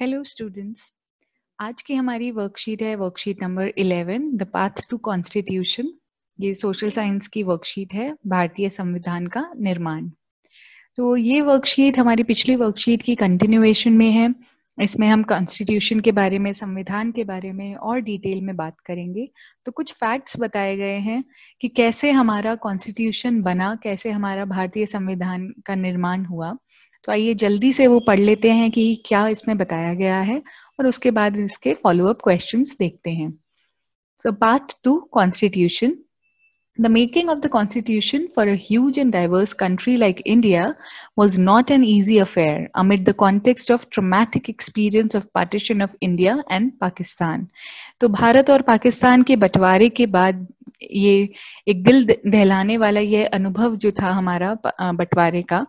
Hello students आज की हमारी वर्कशीट है worksheet number 11 the path to constitution ये सोशल साइंस की वर्कशीट है भारतीय संविधान का निर्माण तो ये वर्कशीट हमारी पिछली वर्कशीट की कंटिन्यूएशन में है इसमें हम कॉन्स्टिट्यूशन के बारे में संविधान के बारे में और डिटेल में बात करेंगे तो कुछ फैक्ट्स बताए गए हैं कि कैसे हमारा कॉन्स्टिट्यूशन बना कैसे हमारा भारतीय संविधान का निर्माण हुआ तो आइए जल्दी से वो पढ़ लेते हैं कि क्या इसमें बताया गया है और उसके बाद इसके फॉलोअप क्वेश्चन देखते हैं so part two constitution The making of the constitution for a huge and diverse country like India was not an easy affair amid the context of traumatic experience of partition of India and Pakistan. तो भारत और पाकिस्तान के बंटवारे के बाद ये एक दिल दहलाने वाला ये अनुभव जो था हमारा बंटवारे का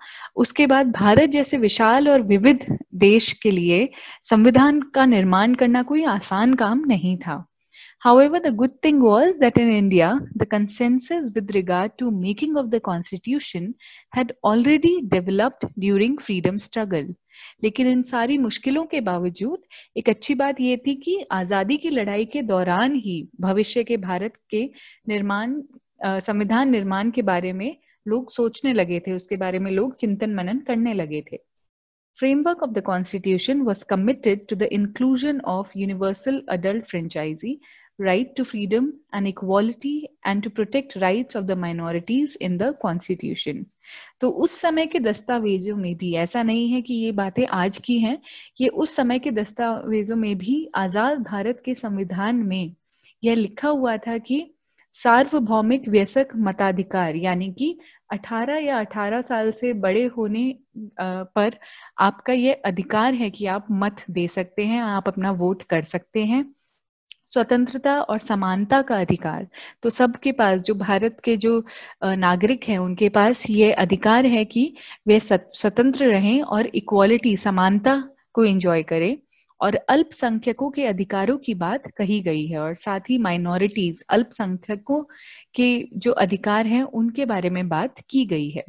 उसके बाद भारत जैसे विशाल और विविध देश के लिए संविधान का निर्माण करना कोई आसान काम नहीं था However, the good thing was that in India, the consensus with regard to making of the constitution had already developed during freedom struggle. लेकिन इन सारी मुश्किलों के बावजूद एक अच्छी बात यह थी कि आजादी की लड़ाई के दौरान ही भविष्य के भारत के निर्माण संविधान निर्माण के बारे में लोग सोचने लगे थे उसके बारे में लोग चिंतन मनन करने लगे थे framework of the constitution was committed to the inclusion of universal adult franchise right to freedom and equality and to protect rights of the minorities in the constitution तो उस समय के दस्तावेजों में भी ऐसा नहीं है कि ये बातें आज की हैं ये उस समय के दस्तावेजों में भी आजाद भारत के संविधान में यह लिखा हुआ था कि सार्वभौमिक व्यसक मताधिकार यानी कि 18 या 18 साल से बड़े होने पर आपका यह अधिकार है कि आप मत दे सकते हैं आप अपना वोट कर सकते हैं स्वतंत्रता और समानता का अधिकार तो सबके पास जो भारत के जो नागरिक हैं उनके पास ये अधिकार है कि वे स्वतंत्र रहें और इक्वालिटी समानता को एंजॉय करें और अल्पसंख्यकों के अधिकारों की बात कही गई है और साथ ही माइनॉरिटीज अल्पसंख्यकों के जो अधिकार हैं उनके बारे में बात की गई है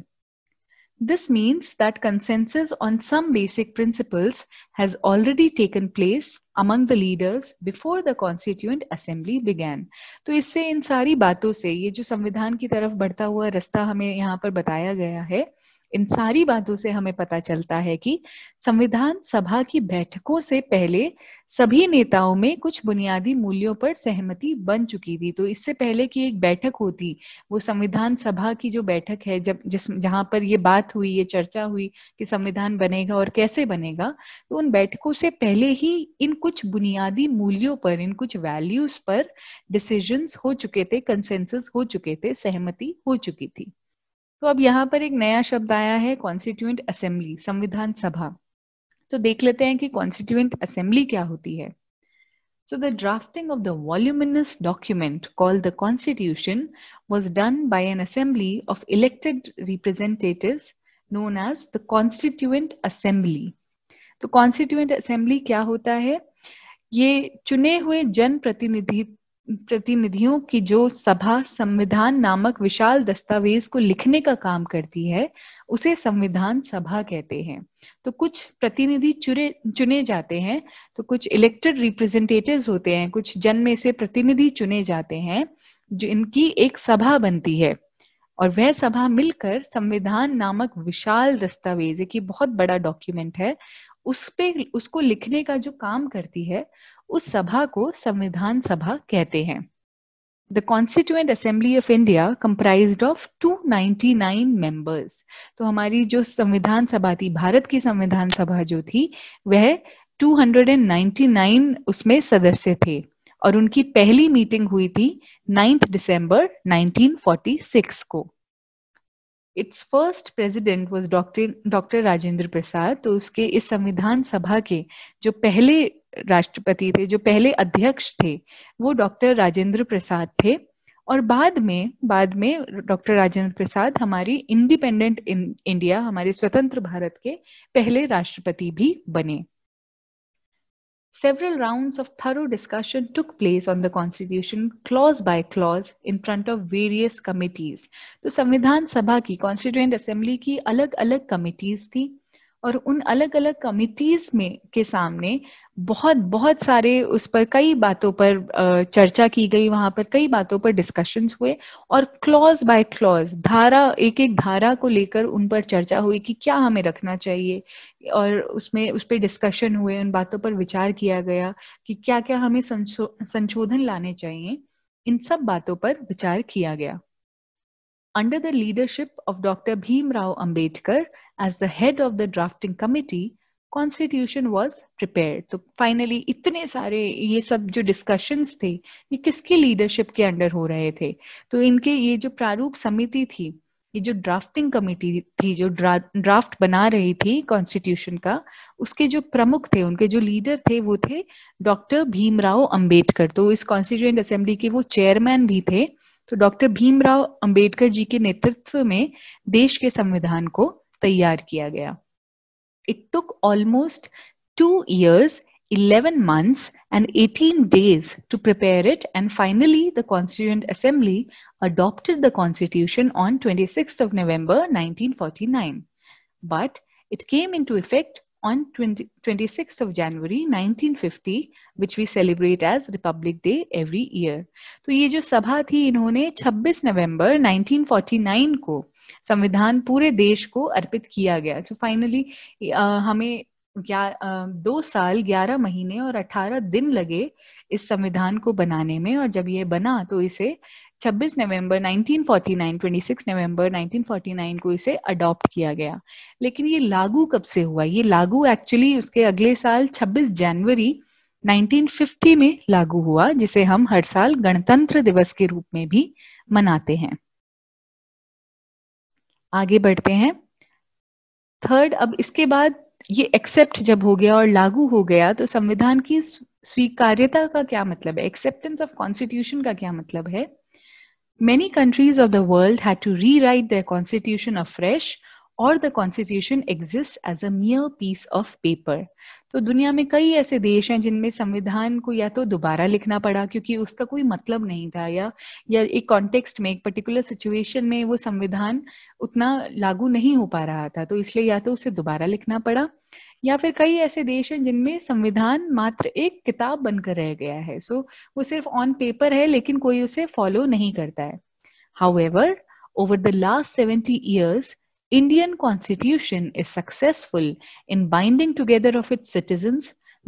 This means that consensus on some basic principles has already taken place among the leaders before the constituent assembly began तो इससे इन सारी बातों से ये जो संविधान की तरफ बढ़ता हुआ रास्ता हमें यहाँ पर बताया गया है इन सारी बातों से हमें पता चलता है कि संविधान सभा की बैठकों से पहले सभी नेताओं में कुछ बुनियादी मूल्यों पर सहमति बन चुकी थी तो इससे पहले कि एक बैठक होती वो संविधान सभा की जो बैठक है जब जिस जहां पर ये बात हुई ये चर्चा हुई कि संविधान बनेगा और कैसे बनेगा तो उन बैठकों से पहले ही इन कुछ बुनियादी मूल्यों पर इन कुछ वैल्यूज पर डिसीजन हो चुके थे कंसेंसस हो चुके थे सहमति हो चुकी थी तो अब यहाँ पर एक नया शब्द आया है कॉन्स्टिट्यूंट असेंबली संविधान सभा तो देख लेते हैं कि कॉन्स्टिट्यूंट असेंबली क्या होती है so the drafting of the voluminous document called the constitution was done by an assembly of elected representative known as the constituent assembly तो कॉन्स्टिट्यूंट असेंबली क्या होता है ये चुने हुए जनप्रतिनिधित्व प्रतिनिधियों की जो सभा संविधान नामक विशाल दस्तावेज को लिखने का काम करती है उसे संविधान सभा कहते हैं तो कुछ प्रतिनिधि चुने चुने जाते हैं तो कुछ इलेक्टेड रिप्रेजेंटेटिव्स होते हैं कुछ जन में से प्रतिनिधि चुने जाते हैं जो इनकी एक सभा बनती है और वह सभा मिलकर संविधान नामक विशाल दस्तावेज एक बहुत बड़ा डॉक्यूमेंट है उस पे उसको लिखने का जो काम करती है उस सभा को संविधान सभा कहते हैं The Constituent Assembly of India comprised of 299 members. तो हमारी जो संविधान सभा थी भारत की संविधान सभा जो थी वह 299 उसमें सदस्य थे और उनकी पहली मीटिंग हुई थी 9 दिसंबर 1946 को its first president was doctor doctor Rajendra Prasad तो उसके इस संविधान सभा के जो पहले राष्ट्रपति थे जो पहले अध्यक्ष थे वो डॉक्टर राजेंद्र प्रसाद थे और बाद में बाद में डॉक्टर राजेंद्र प्रसाद हमारी इंडिपेंडेंट इंडिया हमारे स्वतंत्र भारत के पहले राष्ट्रपति भी बने Several rounds of thorough discussion took place on the Constitution clause by clause in front of various committees. तो संविधान सभा की Constituent Assembly की अलग अलग committees थी और उन अलग अलग कमिटीज में के सामने बहुत बहुत सारे उस पर कई बातों पर चर्चा की गई वहां पर कई बातों पर डिस्कशंस हुए और क्लॉज बाय क्लॉज धारा एक एक धारा को लेकर उन पर चर्चा हुई कि क्या हमें रखना चाहिए और उसमें उस पर डिस्कशन हुए उन बातों पर विचार किया गया कि क्या क्या हमें संशोधन लाने चाहिए इन सब बातों पर विचार किया गया under the leadership of Dr. Bhim Rao Ambedkar as the head of the drafting committee, constitution was prepared. So finally, इतने सारे ये सब जो discussions थे ये किसकी leadership के under हो रहे थे तो इनके ये जो प्रारूप समिति थी ये जो ड्राफ्टिंग कमेटी थी जो ड्रा, ड्राफ्ट बना रही थी कॉन्स्टिट्यूशन का उसके जो प्रमुख थे उनके जो लीडर थे वो थे डॉक्टर भीमराव अंबेडकर तो इस कॉन्स्टिट्यूएंट असेंबली के वो चेयरमैन भी थे तो डॉक्टर भीमराव अंबेडकर जी के नेतृत्व में देश के संविधान को तैयार किया गया it took almost two years eleven months and eighteen days to prepare it and finally the constituent assembly adopted the constitution on 26th of November 1949 but it came into effect on 20, 26th of January 1950, which we celebrate as Republic Day every year. तो ये जो सभा थी इन्होंने 26 नवंबर 1949 को संविधान पूरे देश को अर्पित किया गया तो फाइनली हमें दो साल ग्यारह महीने और अठारह दिन लगे इस संविधान को बनाने में और जब ये बना तो इसे छब्बीस नवंबर 1949 26 नवंबर 1949 को इसे अडॉप्ट किया गया लेकिन ये लागू कब से हुआ ये लागू एक्चुअली उसके अगले साल 26 जनवरी 1950 में लागू हुआ जिसे हम हर साल गणतंत्र दिवस के रूप में भी मनाते हैं आगे बढ़ते हैं थर्ड अब इसके बाद ये एक्सेप्ट जब हो गया और लागू हो गया तो संविधान की स्वीकार्यता का क्या मतलब है एक्सेप्टेंस ऑफ कॉन्स्टिट्यूशन का क्या मतलब है Many countries of the world had to rewrite their constitution afresh और the constitution exist as a mere piece of paper तो दुनिया में कई ऐसे देश हैं जिनमें संविधान को या तो दोबारा लिखना पड़ा क्योंकि उसका कोई मतलब नहीं था या या एक कॉन्टेक्स्ट में एक पर्टिकुलर सिचुएशन में वो संविधान उतना लागू नहीं हो पा रहा था तो इसलिए या तो उसे दोबारा लिखना पड़ा या फिर कई ऐसे देश हैं जिनमें संविधान मात्र एक किताब बनकर रह गया है सो so, वो सिर्फ ऑन पेपर है लेकिन कोई उसे फॉलो नहीं करता है however over the last seventy years Indian constitution is successful in binding together of it citizen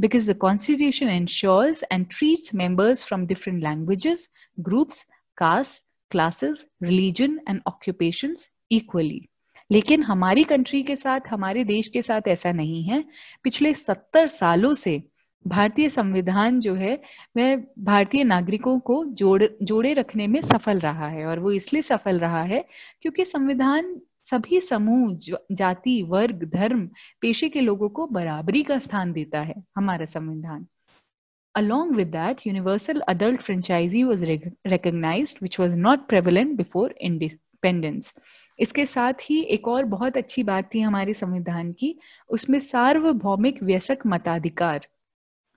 because the constitution ensures and treats members from different languages groups caste classes religion and occupation equally लेकिन हमारी country के साथ हमारे देश के साथ ऐसा नहीं है पिछले सत्तर सालों से भारतीय संविधान जो है वह भारतीय नागरिकों को जोड़ जोड़े रखने में सफल रहा है और वो इसलिए सफल रहा है क्योंकि संविधान सभी समूह जाति वर्ग धर्म पेशे के लोगों को बराबरी का स्थान देता है हमारा संविधान along with that universal adult franchise was rec recognized, which not prevalent before independence इसके साथ ही एक और बहुत अच्छी बात थी हमारे संविधान की उसमें सार्वभौमिक व्यसक मताधिकार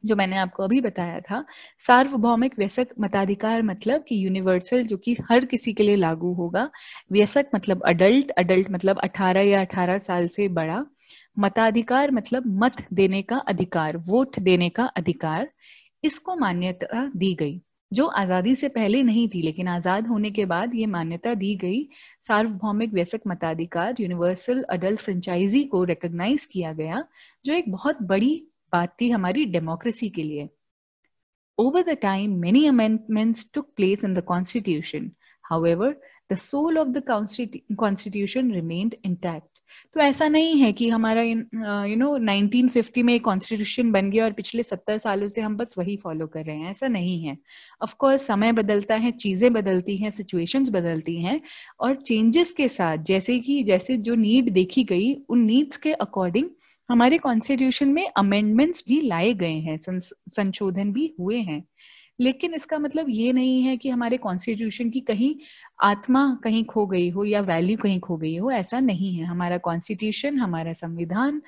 जो मैंने आपको अभी बताया था सार्वभौमिक व्यसक मताधिकार मतलब कि यूनिवर्सल जो कि हर किसी के लिए लागू होगा व्यसक मतलब अडल्ट अडल्ट मतलब 18 या 18 साल से बड़ा मताधिकार मतलब मत देने का अधिकार वोट देने का अधिकार इसको मान्यता दी गई जो आजादी से पहले नहीं थी लेकिन आजाद होने के बाद ये मान्यता दी गई सार्वभौमिक व्यसक मताधिकार यूनिवर्सल अडल्ट फ्रेंचाइजी को रिकोगनाइज किया गया जो एक बहुत बड़ी बात थी हमारी डेमोक्रेसी के लिए over the time many amendment took place in the constitution however the soul of दूशन रिमेन रिमेन्ड इंटैक्ट तो ऐसा नहीं है कि हमारा यू नो नाइनटीन में एक कॉन्स्टिट्यूशन बन गया और पिछले सत्तर सालों से हम बस वही फॉलो कर रहे हैं ऐसा नहीं है ऑफकोर्स समय बदलता है चीजें बदलती हैं सिचुएशंस बदलती हैं और चेंजेस के साथ जैसे कि जैसे जो नीड देखी गई उन नीड्स के अकॉर्डिंग हमारे कॉन्स्टिट्यूशन में अमेंडमेंट्स भी लाए गए हैं संशोधन भी हुए हैं लेकिन इसका मतलब ये नहीं है कि हमारे कॉन्स्टिट्यूशन की कहीं आत्मा कहीं खो गई हो या वैल्यू कहीं खो गई हो ऐसा नहीं है हमारा कॉन्स्टिट्यूशन हमारा संविधान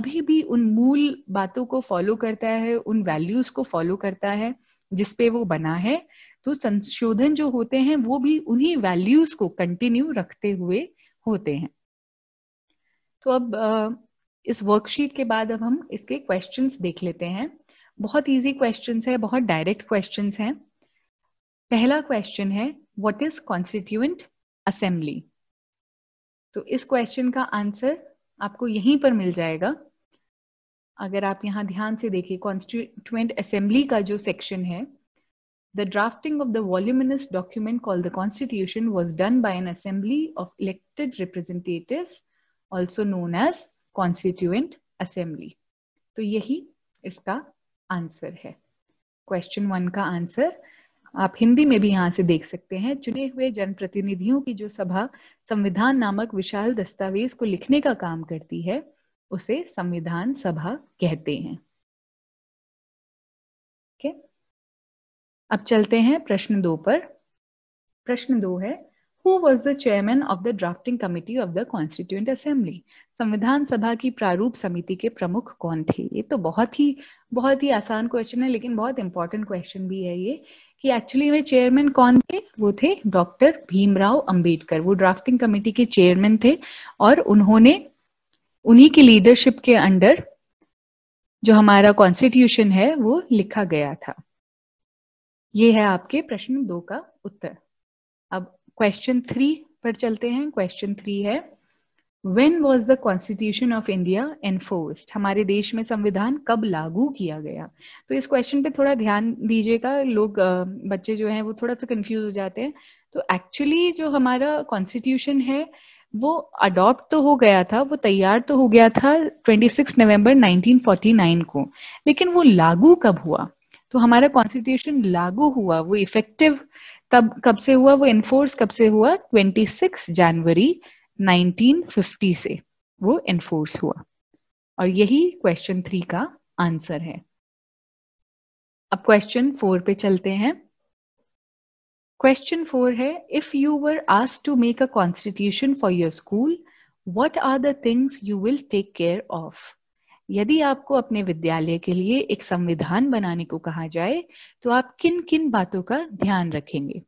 अभी भी उन मूल बातों को फॉलो करता है उन वैल्यूज को फॉलो करता है जिसपे वो बना है तो संशोधन जो होते हैं वो भी उन्हीं वैल्यूज को कंटिन्यू रखते हुए होते हैं तो अब इस वर्कशीट के बाद अब हम इसके क्वेश्चंस देख लेते हैं बहुत इजी क्वेश्चन है बहुत डायरेक्ट क्वेश्चन है पहला क्वेश्चन है वॉट इज कॉन्स्टिट्यूएंट असेंबली तो इस क्वेश्चन का आंसर आपको यहीं पर मिल जाएगा अगर आप यहां ध्यान से देखिए कॉन्स्टिट्यूएंट असेंबली का जो सेक्शन है the drafting of the voluminous document call the constitution was done by an assembly of elected representative also known as constituent assembly तो यही इसका आंसर है क्वेश्चन वन का आंसर आप हिंदी में भी यहाँ से देख सकते हैं चुने हुए जनप्रतिनिधियों की जो सभा संविधान नामक विशाल दस्तावेज को लिखने का काम करती है उसे संविधान सभा कहते हैं okay? अब चलते हैं प्रश्न दो पर प्रश्न दो है who was the chairman of the drafting committee of the constituent assembly संविधान सभा की प्रारूप समिति के प्रमुख कौन थे ये तो बहुत ही बहुत ही आसान क्वेश्चन है लेकिन बहुत इंपॉर्टेंट क्वेश्चन भी है ये कि एक्चुअली वे चेयरमैन कौन थे वो थे डॉक्टर भीमराव अंबेडकर वो ड्राफ्टिंग कमेटी के चेयरमैन थे और उन्होंने उन्हीं की लीडरशिप के अंडर जो हमारा कॉन्स्टिट्यूशन है वो लिखा गया था ये है आपके प्रश्न दो का उत्तर अब क्वेश्चन थ्री पर चलते हैं क्वेश्चन थ्री है when was the constitution of India enforced हमारे देश में संविधान कब लागू किया गया तो इस क्वेश्चन पे थोड़ा ध्यान दीजिएगा लोग बच्चे जो हैं वो थोड़ा सा कंफ्यूज हो जाते हैं तो एक्चुअली जो हमारा कॉन्स्टिट्यूशन है वो अडॉप्ट तो हो गया था वो तैयार तो हो गया था 26 नवंबर 1949 को लेकिन वो लागू कब हुआ तो हमारा कॉन्स्टिट्यूशन लागू हुआ वो इफेक्टिव तब कब से हुआ वो एनफोर्स कब से हुआ 26 जनवरी 1950 से वो एनफोर्स हुआ और यही क्वेश्चन थ्री का आंसर है अब क्वेश्चन फोर पे चलते हैं क्वेश्चन फोर है if you were asked to make a constitution for your school what are the things you will take care of यदि आपको अपने विद्यालय के लिए एक संविधान बनाने को कहा जाए तो आप किन किन बातों का ध्यान रखेंगे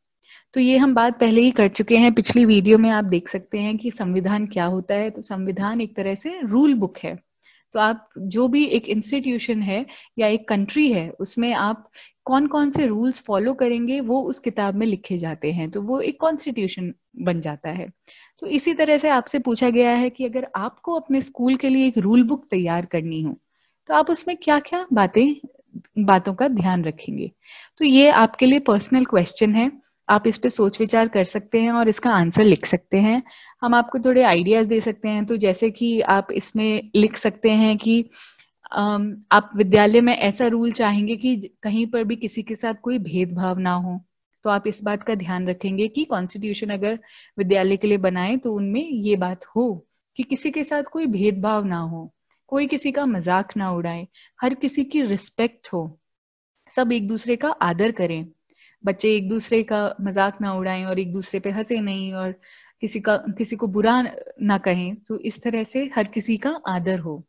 तो ये हम बात पहले ही कर चुके हैं पिछली वीडियो में आप देख सकते हैं कि संविधान क्या होता है तो संविधान एक तरह से रूल बुक है तो आप जो भी एक इंस्टीट्यूशन है या एक कंट्री है उसमें आप कौन कौन से रूल्स फॉलो करेंगे वो उस किताब में लिखे जाते हैं तो वो एक कॉन्स्टिट्यूशन बन जाता है तो इसी तरह से आपसे पूछा गया है कि अगर आपको अपने स्कूल के लिए एक रूल बुक तैयार करनी हो तो आप उसमें क्या क्या बातें बातों का ध्यान रखेंगे तो ये आपके लिए पर्सनल क्वेश्चन है आप इस पे सोच विचार कर सकते हैं और इसका आंसर लिख सकते हैं हम आपको थोड़े आइडियाज दे सकते हैं तो जैसे कि आप इसमें लिख सकते हैं कि आप विद्यालय में ऐसा रूल चाहेंगे कि कहीं पर भी किसी के साथ कोई भेदभाव ना हो तो आप इस बात का ध्यान रखेंगे कि कॉन्स्टिट्यूशन अगर विद्यालय के लिए बनाए तो उनमें ये बात हो कि किसी के साथ कोई भेदभाव ना हो कोई किसी का मजाक ना उड़ाए हर किसी की रिस्पेक्ट हो सब एक दूसरे का आदर करें बच्चे एक दूसरे का मजाक ना उड़ाएं और एक दूसरे पे हंसे नहीं और किसी का किसी को बुरा ना कहें तो इस तरह से हर किसी का आदर हो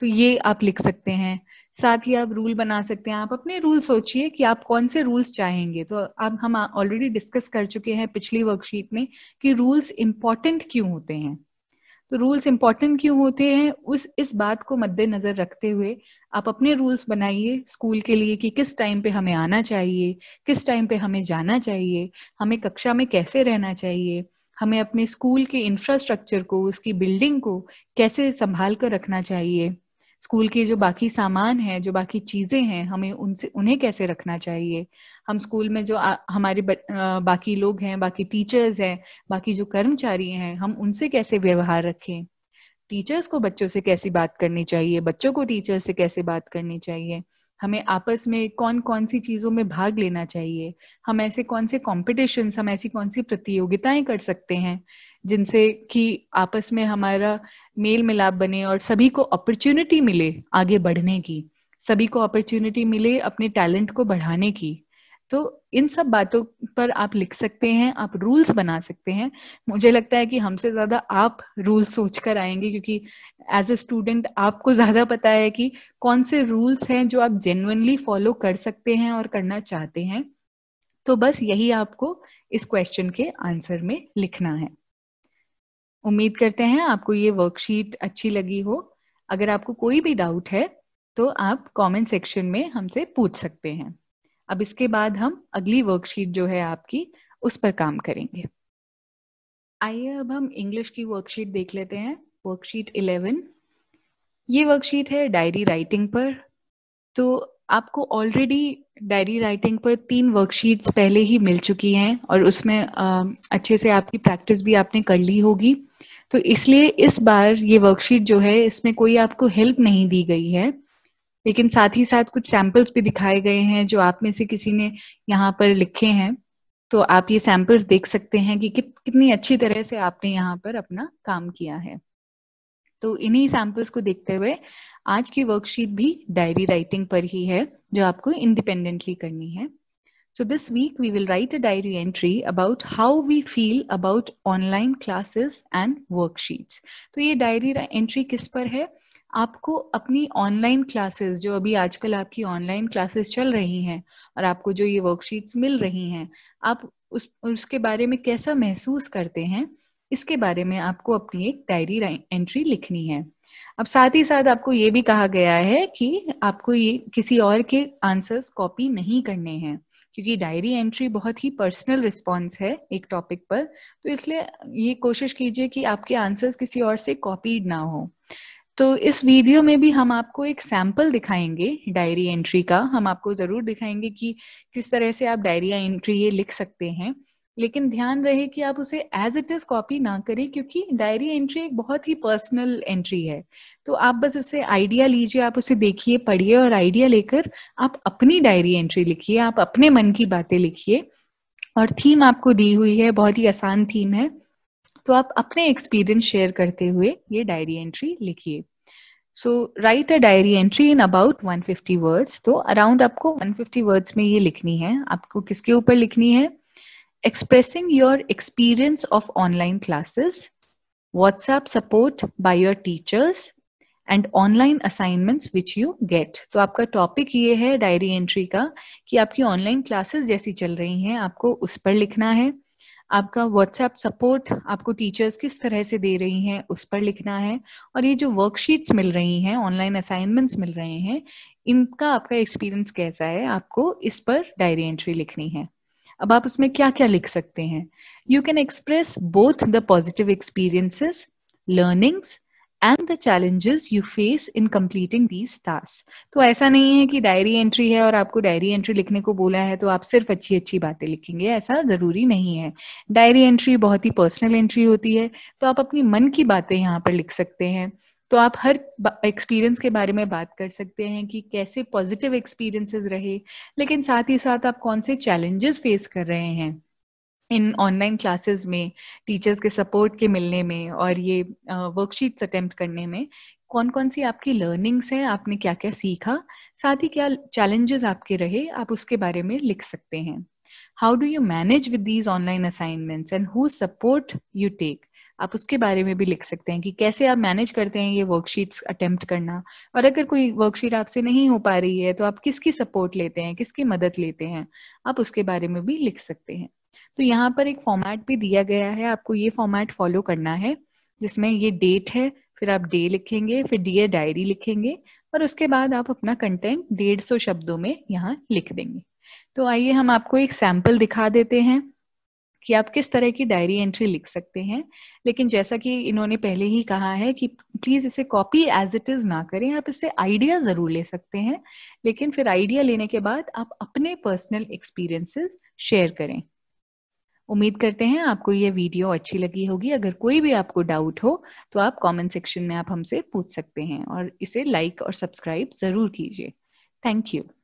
तो ये आप लिख सकते हैं साथ ही आप रूल बना सकते हैं आप अपने रूल सोचिए कि आप कौन से रूल्स चाहेंगे तो अब हम ऑलरेडी डिस्कस कर चुके हैं पिछली वर्कशीट में कि रूल्स इंपॉर्टेंट क्यों होते हैं तो रूल्स इंपॉर्टेंट क्यों होते हैं उस इस बात को मद्देनजर रखते हुए आप अपने रूल्स बनाइए स्कूल के लिए कि किस टाइम पे हमें आना चाहिए किस टाइम पे हमें जाना चाहिए हमें कक्षा में कैसे रहना चाहिए हमें अपने स्कूल के इंफ्रास्ट्रक्चर को उसकी बिल्डिंग को कैसे संभाल कर रखना चाहिए स्कूल के जो बाकी सामान है जो बाकी चीजें हैं हमें उनसे उन्हें कैसे रखना चाहिए हम स्कूल में जो आ, हमारे ब, आ, बाकी लोग हैं बाकी टीचर्स हैं बाकी जो कर्मचारी हैं हम उनसे कैसे व्यवहार रखें टीचर्स को बच्चों से कैसी बात करनी चाहिए बच्चों को टीचर्स से कैसे बात करनी चाहिए हमें आपस में कौन कौन सी चीजों में भाग लेना चाहिए हम ऐसे कौन से कॉम्पिटिशन हम ऐसी कौन सी प्रतियोगिताएं कर सकते हैं जिनसे कि आपस में हमारा मेल मिलाप बने और सभी को अपॉर्चुनिटी मिले आगे बढ़ने की सभी को अपॉर्चुनिटी मिले अपने टैलेंट को बढ़ाने की तो इन सब बातों पर आप लिख सकते हैं आप रूल्स बना सकते हैं मुझे लगता है कि हमसे ज्यादा आप रूल्स सोच कर आएंगे क्योंकि एज ए स्टूडेंट आपको ज्यादा पता है कि कौन से रूल्स हैं जो आप जेनुअनली फॉलो कर सकते हैं और करना चाहते हैं तो बस यही आपको इस क्वेश्चन के आंसर में लिखना है उम्मीद करते हैं आपको ये वर्कशीट अच्छी लगी हो अगर आपको कोई भी डाउट है तो आप कमेंट सेक्शन में हमसे पूछ सकते हैं अब इसके बाद हम अगली वर्कशीट जो है आपकी उस पर काम करेंगे आइए अब हम इंग्लिश की वर्कशीट देख लेते हैं वर्कशीट 11 ये वर्कशीट है डायरी राइटिंग पर तो आपको ऑलरेडी डायरी राइटिंग पर तीन वर्कशीट्स पहले ही मिल चुकी हैं और उसमें आ, अच्छे से आपकी प्रैक्टिस भी आपने कर ली होगी तो इसलिए इस बार ये वर्कशीट जो है इसमें कोई आपको हेल्प नहीं दी गई है लेकिन साथ ही साथ कुछ सैंपल्स भी दिखाए गए हैं जो आप में से किसी ने यहाँ पर लिखे हैं तो आप ये सैंपल्स देख सकते हैं कि कित, कितनी अच्छी तरह से आपने यहाँ पर अपना काम किया है तो इन्हीं सैंपल्स को देखते हुए आज की वर्कशीट भी डायरी राइटिंग पर ही है जो आपको इंडिपेंडेंटली करनी है so this week we will write a diary entry about how we feel about online classes and worksheets तो ये डायरी एंट्री किस पर है आपको अपनी ऑनलाइन क्लासेस जो अभी आजकल आपकी ऑनलाइन क्लासेस चल रही हैं और आपको जो ये वर्कशीट्स मिल रही हैं आप उस उसके बारे में कैसा महसूस करते हैं इसके बारे में आपको अपनी एक डायरी एंट्री लिखनी है अब साथ ही साथ आपको ये भी कहा गया है कि आपको ये किसी और के आंसर्स कॉपी नहीं करने हैं क्योंकि डायरी एंट्री बहुत ही पर्सनल रिस्पॉन्स है एक टॉपिक पर तो इसलिए ये कोशिश कीजिए कि आपके आंसर्स किसी और से कॉपीड ना हो तो इस वीडियो में भी हम आपको एक सैंपल दिखाएंगे डायरी एंट्री का हम आपको जरूर दिखाएंगे कि किस तरह से आप डायरी एंट्री ये लिख सकते हैं लेकिन ध्यान रहे कि आप उसे एज इट इज कॉपी ना करें क्योंकि डायरी एंट्री एक बहुत ही पर्सनल एंट्री है तो आप बस उसे आइडिया लीजिए आप उसे देखिए पढ़िए और आइडिया लेकर आप अपनी डायरी एंट्री लिखिए आप अपने मन की बातें लिखिए और थीम आपको दी हुई है बहुत ही आसान थीम है तो आप अपने एक्सपीरियंस शेयर करते हुए ये डायरी एंट्री लिखिए so write a diary entry in about 150 words तो अराउंड आपको 150 वर्ड्स में ये लिखनी है आपको किसके ऊपर लिखनी है expressing your experience of online classes WhatsApp support by your teachers and online assignments which you get तो आपका टॉपिक ये है डायरी एंट्री का कि आपकी ऑनलाइन क्लासेस जैसी चल रही हैं आपको उस पर लिखना है आपका व्हाट्सएप सपोर्ट आपको टीचर्स किस तरह से दे रही हैं उस पर लिखना है और ये जो वर्कशीट्स मिल रही हैं ऑनलाइन असाइनमेंट्स मिल रहे हैं इनका आपका एक्सपीरियंस कैसा है आपको इस पर डायरी एंट्री लिखनी है अब आप उसमें क्या क्या लिख सकते हैं you can express both the positive experiences learnings and the challenges you face in completing these task तो ऐसा नहीं है कि डायरी एंट्री है और आपको डायरी एंट्री लिखने को बोला है तो आप सिर्फ अच्छी अच्छी बातें लिखेंगे ऐसा जरूरी नहीं है डायरी एंट्री बहुत ही पर्सनल एंट्री होती है तो आप अपनी मन की बातें यहाँ पर लिख सकते हैं तो आप हर एक्सपीरियंस के बारे में बात कर सकते हैं कि कैसे पॉजिटिव एक्सपीरियंसेस रहे लेकिन साथ ही साथ आप कौन से चैलेंजेस फेस कर रहे हैं इन ऑनलाइन क्लासेस में टीचर्स के सपोर्ट के मिलने में और ये वर्कशीट्स अटेम्प्ट करने में कौन कौन सी आपकी लर्निंग्स हैं आपने क्या क्या सीखा साथ ही क्या चैलेंजेस आपके रहे आप उसके बारे में लिख सकते हैं how do you manage with these online assignments and who support you take आप उसके बारे में भी लिख सकते हैं कि कैसे आप मैनेज करते हैं ये वर्कशीट्स अटेम्प्ट करना और अगर कोई वर्कशीट आपसे नहीं हो पा रही है तो आप किसकी सपोर्ट लेते हैं किसकी मदद लेते हैं आप उसके बारे में भी लिख सकते हैं तो यहाँ पर एक फॉर्मेट भी दिया गया है आपको ये फॉर्मेट फॉलो करना है जिसमें ये डेट है फिर आप डे लिखेंगे फिर डियर डायरी लिखेंगे और उसके बाद आप अपना कंटेंट डेढ़ सौ शब्दों में यहाँ लिख देंगे तो आइए हम आपको एक सैम्पल दिखा देते हैं कि आप किस तरह की डायरी एंट्री लिख सकते हैं लेकिन जैसा कि इन्होंने पहले ही कहा है कि प्लीज इसे कॉपी एज इट इज ना करें आप इससे आइडिया जरूर ले सकते हैं लेकिन फिर आइडिया लेने के बाद आप अपने पर्सनल एक्सपीरियंसेस शेयर करें उम्मीद करते हैं आपको ये वीडियो अच्छी लगी होगी अगर कोई भी आपको डाउट हो तो आप कमेंट सेक्शन में आप हमसे पूछ सकते हैं और इसे लाइक और सब्सक्राइब जरूर कीजिए थैंक यू